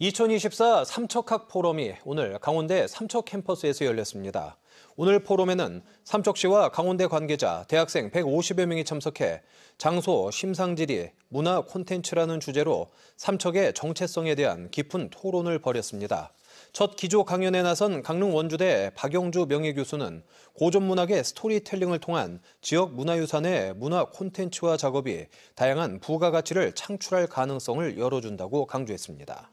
2024 삼척학 포럼이 오늘 강원대 삼척 캠퍼스에서 열렸습니다. 오늘 포럼에는 삼척시와 강원대 관계자, 대학생 150여 명이 참석해 장소, 심상지리, 문화 콘텐츠라는 주제로 삼척의 정체성에 대한 깊은 토론을 벌였습니다. 첫 기조 강연에 나선 강릉 원주대 박영주 명예교수는 고전 문학의 스토리텔링을 통한 지역 문화유산의 문화 콘텐츠화 작업이 다양한 부가가치를 창출할 가능성을 열어준다고 강조했습니다.